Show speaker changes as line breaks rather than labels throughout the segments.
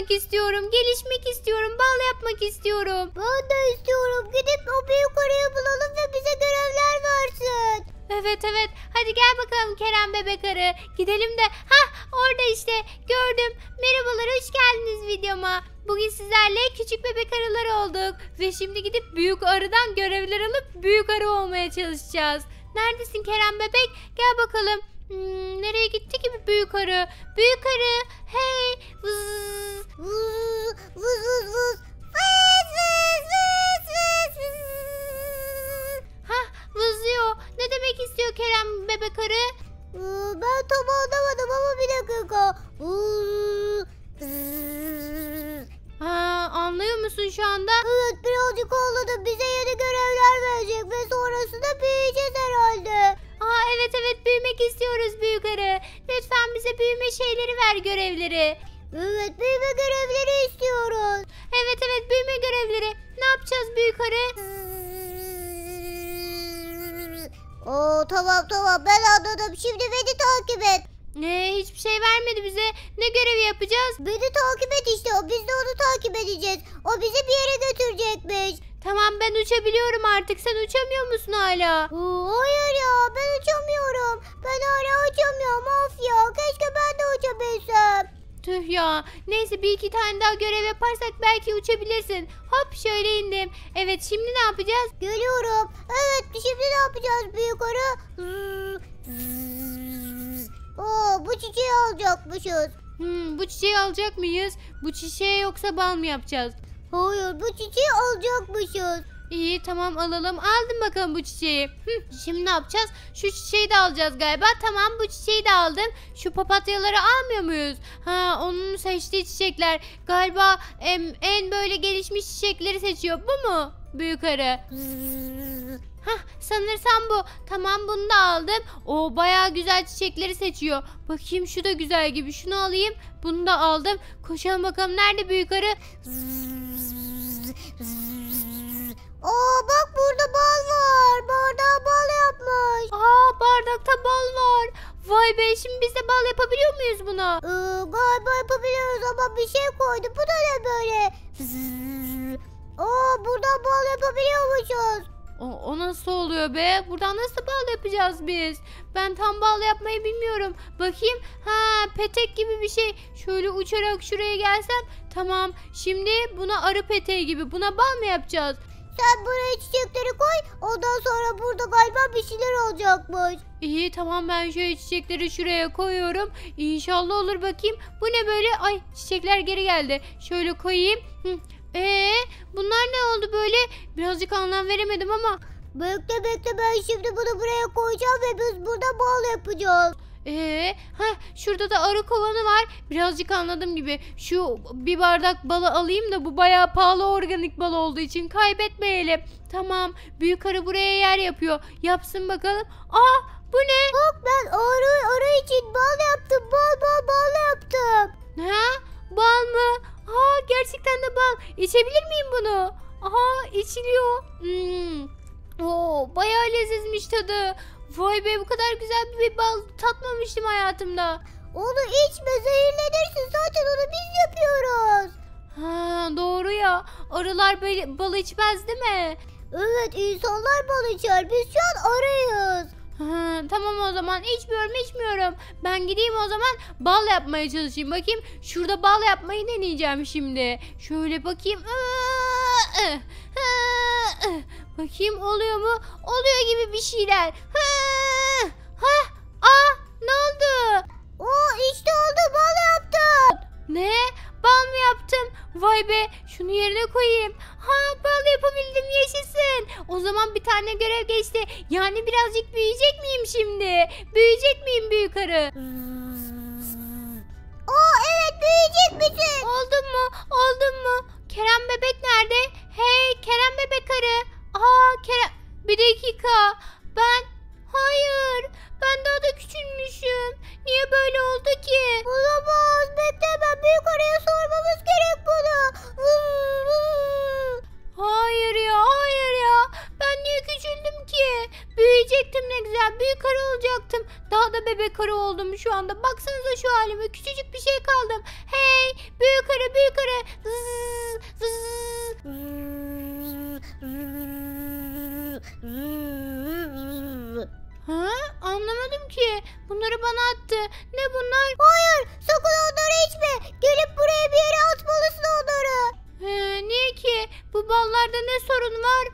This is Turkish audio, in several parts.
olmak istiyorum. Gelişmek istiyorum. Bal yapmak istiyorum. Ben de istiyorum. Gidip o büyük arıyı bulalım ve bize görevler versin. Evet evet. Hadi gel bakalım Kerem bebek arı. Gidelim de. Ha orada işte gördüm. Merhabalar hoş geldiniz videoma. Bugün sizlerle küçük bebek arılar olduk. Ve şimdi gidip büyük arıdan görevler alıp büyük arı olmaya çalışacağız. Neredesin Kerem bebek? Gel bakalım. Hmm, nereye gitti ki büyük arı? Büyük arı hey vız vız vız vız vız vız vız vız vız vız vızlıyor. Ne demek istiyor Kerem bebek arı? Ee, ben tam anlamadım ama bir dakika. Ha, anlıyor musun şu anda? Evet birazcık anladım. Bize yeni görevler verecek ve sonrasında büyüyeceğiz herhalde evet evet büyümek istiyoruz büyük arı. Lütfen bize büyüme şeyleri ver görevleri. Evet büyüme görevleri istiyoruz. Evet evet büyüme görevleri. Ne yapacağız büyük arı? Oo tamam tamam ben anladım. Şimdi beni takip et. Ne hiçbir şey vermedi bize. Ne görevi yapacağız? Beni takip et işte. Biz de onu takip edeceğiz. O bizi bir yere götürecekmiş. Tamam ben uçabiliyorum artık. Sen uçamıyor musun hala? Hayır ya ben uçamıyorum. Ben hala uçamıyorum. Of ya keşke ben de uçabilsem. Tüh ya. Neyse bir iki tane daha görev yaparsak belki uçabilirsin. Hop şöyle indim. Evet şimdi ne yapacağız? Geliyorum. Evet şimdi ne yapacağız büyük arı? Oo, bu çiçeği alacakmışız. Hmm, bu çiçeği alacak mıyız? Bu çiçeğe yoksa bal mı yapacağız? Hayır bu çiçeği alacakmışız. İyi tamam alalım. Aldım bakalım bu çiçeği. Hı, şimdi ne yapacağız? Şu çiçeği de alacağız galiba. Tamam bu çiçeği de aldım. Şu papatyaları almıyor muyuz? Ha onun seçtiği çiçekler. Galiba em, en böyle gelişmiş çiçekleri seçiyor. Bu mu? Büyük arı. Hah sanırsam bu. Tamam bunu da aldım. O baya güzel çiçekleri seçiyor. Bakayım şu da güzel gibi. Şunu alayım. Bunu da aldım. Koşalım bakalım nerede büyük arı? Oo bak burada bal var. Bardağa bal yapmış. Aa bardakta bal var. Vay be şimdi biz de bal yapabiliyor muyuz buna? Ee, galiba yapabiliyoruz ama bir şey koydu. Bu da ne böyle? Oo burada bal yapabiliyormuşuz. O, o nasıl oluyor be? Buradan nasıl bal yapacağız biz? Ben tam bal yapmayı bilmiyorum. Bakayım. Ha petek gibi bir şey. Şöyle uçarak şuraya gelsem. Tamam. Şimdi buna arı peteği gibi. Buna bal mı yapacağız? Sen buraya çiçekleri koy. Ondan sonra burada galiba bir şeyler olacakmış. İyi tamam ben şöyle çiçekleri şuraya koyuyorum. İnşallah olur bakayım. Bu ne böyle? Ay çiçekler geri geldi. Şöyle koyayım. Hı. Ee, bunlar ne oldu böyle? Birazcık anlam veremedim ama. Bekle bekle ben şimdi bunu buraya koyacağım ve biz burada bal yapacağız. Ee, ha şurada da arı kovanı var. Birazcık anladım gibi şu bir bardak balı alayım da bu bayağı pahalı organik bal olduğu için kaybetmeyelim. Tamam, büyük arı buraya yer yapıyor. Yapsın bakalım. Aa, bu ne? hayatımda. Onu içme zehirlenirsin zaten onu biz yapıyoruz. Ha, doğru ya arılar bal, bal içmez değil mi? Evet insanlar bal içer biz şu an arıyız. Ha, tamam o zaman içmiyorum içmiyorum. Ben gideyim o zaman bal yapmaya çalışayım. Bakayım şurada bal yapmayı deneyeceğim şimdi. Şöyle bakayım. Bakayım oluyor mu? Oluyor gibi bir şeyler. Ha! Ne? Bal mı yaptım? Vay be şunu yerine koyayım. Ha bal yapabildim yaşasın. O zaman bir tane görev geçti. Yani birazcık büyüyecek miyim şimdi? Büyüyecek miyim büyük arı? Oo evet büyüyecek misin? Oldun mu? Oldun mu? Kerem bebek nerede? Hey Kerem bebek arı. Aa Kerem... Bir dakika. Ben... Hayır. Ben daha da küçülmüşüm. Niye böyle oldu ki? Olamaz. Bekle ben büyük araya sormamız gerek bunu. Hayır ya hayır ya. Ben niye küçüldüm ki? Büyüyecektim ne güzel. Büyük arı olacaktım. Daha da bebek arı oldum şu anda. Baksanıza şu halime. Küçücük bir şey kaldım. Hey büyük arı büyük arı. Zzzz, Ha? Bunları bana attı. Ne bunlar? Hayır sakın onları içme. Gelip buraya bir yere atmalısın odarı. Ee, niye ki? Bu ballarda ne sorun var?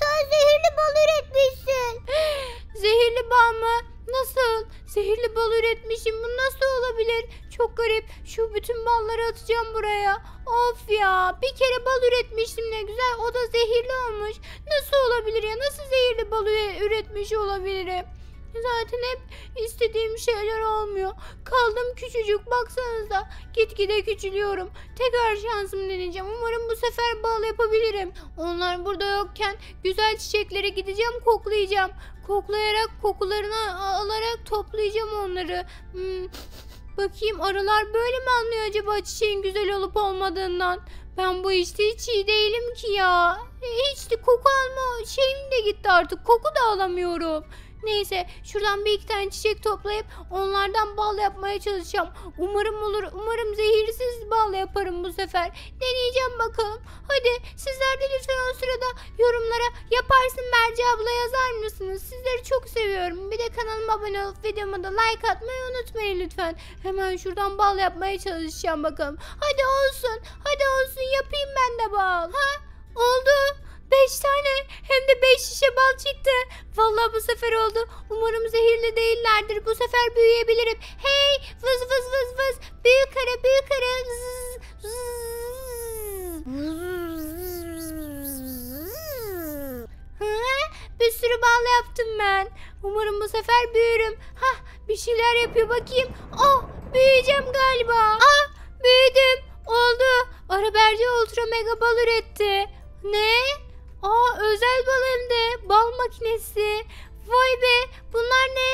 Sen zehirli bal üretmişsin. zehirli bal mı? Nasıl? Zehirli bal üretmişim. Bu nasıl olabilir? Çok garip. Şu bütün balları atacağım buraya. Of ya. Bir kere bal üretmiştim ne güzel. O da zehirli olmuş. Nasıl olabilir ya? Nasıl zehirli bal üretmiş olabilirim? Zaten hep istediğim şeyler olmuyor. Kaldım küçücük baksanıza. Gitgide küçülüyorum. Tekrar şansım deneyeceğim. Umarım bu sefer bal yapabilirim. Onlar burada yokken güzel çiçeklere gideceğim koklayacağım. Koklayarak kokularını alarak toplayacağım onları. Hmm. Bakayım arılar böyle mi anlıyor acaba çiçeğin güzel olup olmadığından? Ben bu işte hiç iyi değilim ki ya. Hiç de koku alma şeyim de gitti artık. Koku da alamıyorum. Neyse şuradan bir iki tane çiçek toplayıp onlardan bal yapmaya çalışacağım. Umarım olur. Umarım zehirsiz bal yaparım bu sefer. Deneyeceğim bakalım. Hadi sizler de lütfen o sırada yorumlara yaparsın Berce abla yazar mısınız? Sizleri çok seviyorum. Bir de kanalıma abone olup videoma da like atmayı unutmayın lütfen. Hemen şuradan bal yapmaya çalışacağım bakalım. Hadi olsun. Hadi olsun yapayım ben de bal. Ha? Oldu. Beş tane hem de beş şişe bal çıktı. Vallahi bu sefer oldu. Umarım zehirli değillerdir. Bu sefer büyüyebilirim. Hey vız vız vız vız. Büyük kara büyük kara. Zzz, bir sürü bal yaptım ben. Umarım bu sefer büyürüm. Hah bir şeyler yapıyor bakayım. Oh büyüyeceğim galiba. Ah büyüdüm. Oldu. Araberci Ultra Mega Bal üretti. Ne? Aa özel bal hem de. Bal makinesi. Vay be bunlar ne?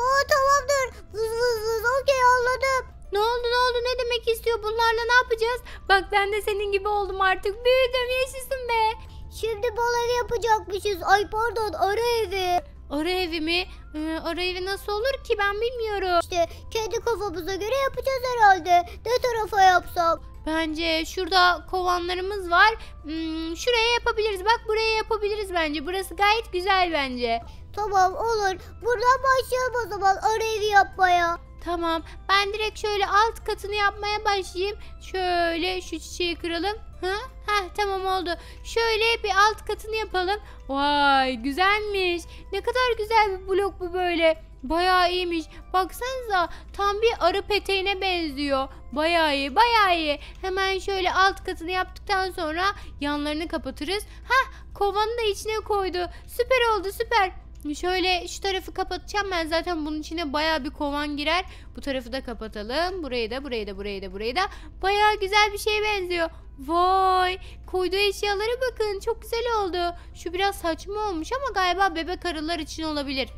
Oo tamamdır. Vız vız okey anladım. Ne oldu ne oldu ne demek istiyor bunlarla ne yapacağız? Bak ben de senin gibi oldum artık. Büyüdüm yaşasın be. Şimdi bal evi yapacakmışız. Ay pardon ara evi. Ara evi mi? Ee, ara evi nasıl olur ki ben bilmiyorum. İşte kedi kafamıza göre yapacağız herhalde. Ne tarafa yapsak? Bence şurada kovanlarımız var. Hmm, şuraya yapabiliriz. Bak buraya yapabiliriz bence. Burası gayet güzel bence. Tamam olur. Buradan başlayalım o zaman arayı yapmaya. Tamam. Ben direkt şöyle alt katını yapmaya başlayayım. Şöyle şu çiçeği kıralım. Ha? Ha tamam oldu. Şöyle bir alt katını yapalım. Vay güzelmiş. Ne kadar güzel bir blok bu böyle. Bayağı iyiymiş. Baksanıza tam bir arı peteğine benziyor. Bayağı iyi bayağı iyi. Hemen şöyle alt katını yaptıktan sonra yanlarını kapatırız. Hah kovanı da içine koydu. Süper oldu süper. Şöyle şu tarafı kapatacağım ben zaten bunun içine baya bir kovan girer. Bu tarafı da kapatalım. Burayı da burayı da burayı da burayı da. Baya güzel bir şeye benziyor. Vay koyduğu eşyalara bakın çok güzel oldu. Şu biraz saçma olmuş ama galiba bebek arılar için olabilir.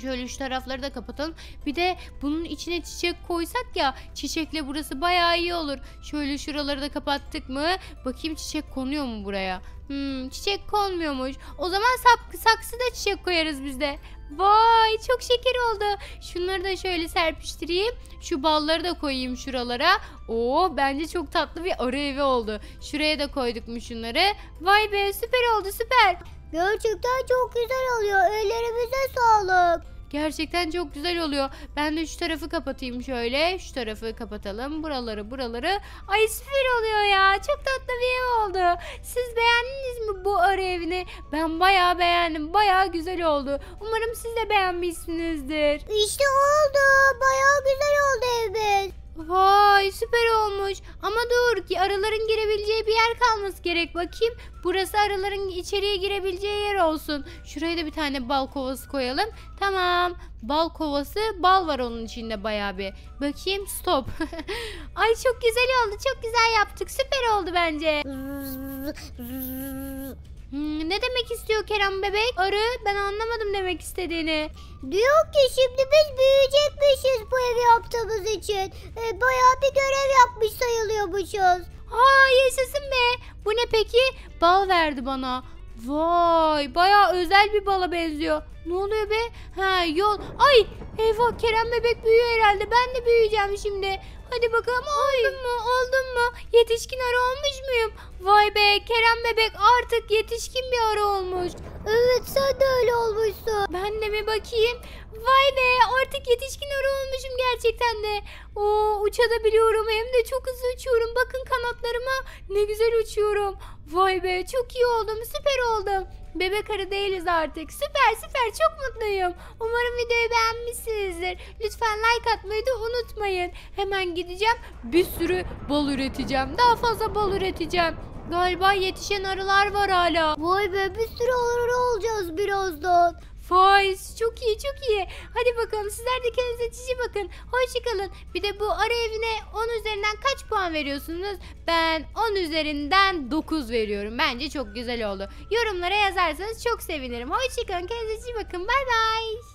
Şöyle şu tarafları da kapatalım. Bir de bunun içine çiçek koysak ya çiçekle burası baya iyi olur. Şöyle şuraları da kapattık mı? Bakayım çiçek konuyor mu buraya? Hmm, çiçek konmuyormuş. O zaman sap, saksı da çiçek koyarız biz de. Vay çok şeker oldu. Şunları da şöyle serpiştireyim. Şu balları da koyayım şuralara. Oo bence çok tatlı bir arı evi oldu. Şuraya da koyduk mu şunları? Vay be süper oldu süper. Gerçekten çok güzel oluyor. Ellerimize sağlık. Gerçekten çok güzel oluyor. Ben de şu tarafı kapatayım şöyle. Şu tarafı kapatalım. Buraları buraları. Ay süper oluyor ya. Çok tatlı bir ev oldu. Siz beğendiniz mi bu arı evini? Ben bayağı beğendim. Bayağı güzel oldu. Umarım siz de beğenmişsinizdir. İşte oldu. Bayağı güzel oldu evi süper olmuş. Ama doğru ki arıların girebileceği bir yer kalması gerek. Bakayım burası arıların içeriye girebileceği yer olsun. Şuraya da bir tane bal kovası koyalım. Tamam. Bal kovası bal var onun içinde bayağı bir. Bakayım stop. Ay çok güzel oldu. Çok güzel yaptık. Süper oldu bence. yani. Ne demek istiyor Kerem bebek? Arı ben anlamadım demek istediğini. Diyor ki şimdi biz büyüyecekmişiz bu evi yaptığımız için. E, bayağı bir görev yapmış sayılıyormuşuz. Ha yaşasın be. Bu ne peki? Bal verdi bana. Vay bayağı özel bir bala benziyor. Ne oluyor be? Ha yol. Ay eyvah Kerem bebek büyüyor herhalde. Ben de büyüyeceğim şimdi. Hadi bakalım Ay. oldum mu? Oldum mu? Yetişkin arı olmuş muyum? Vay be Kerem bebek artık yetişkin bir arı olmuş. Evet sen de öyle olmuşsun. Ben de mi bakayım? Vay be artık yetişkin arı olmuşum gerçekten de. Oo uçabiliyorum hem de çok hızlı uçuyorum. Bakın kanatlarıma ne güzel uçuyorum. Vay be çok iyi oldum süper oldum. Bebek arı değiliz artık. Süper süper çok mutluyum. Umarım videoyu beğenmişsinizdir. Lütfen like atmayı da unutmayın. Hemen gideceğim. Bir sürü bal üreteceğim. Daha fazla bal üreteceğim. Galiba yetişen arılar var hala. Vay be bir sürü arı olacağız birazdan. Foys çok iyi çok iyi. Hadi bakalım sizler de kendinize cici bakın. Hoşçakalın. Bir de bu ara evine 10 üzerinden kaç puan veriyorsunuz? Ben 10 üzerinden 9 veriyorum. Bence çok güzel oldu. Yorumlara yazarsanız çok sevinirim. Hoşçakalın kendinize cici bakın. Bay bay.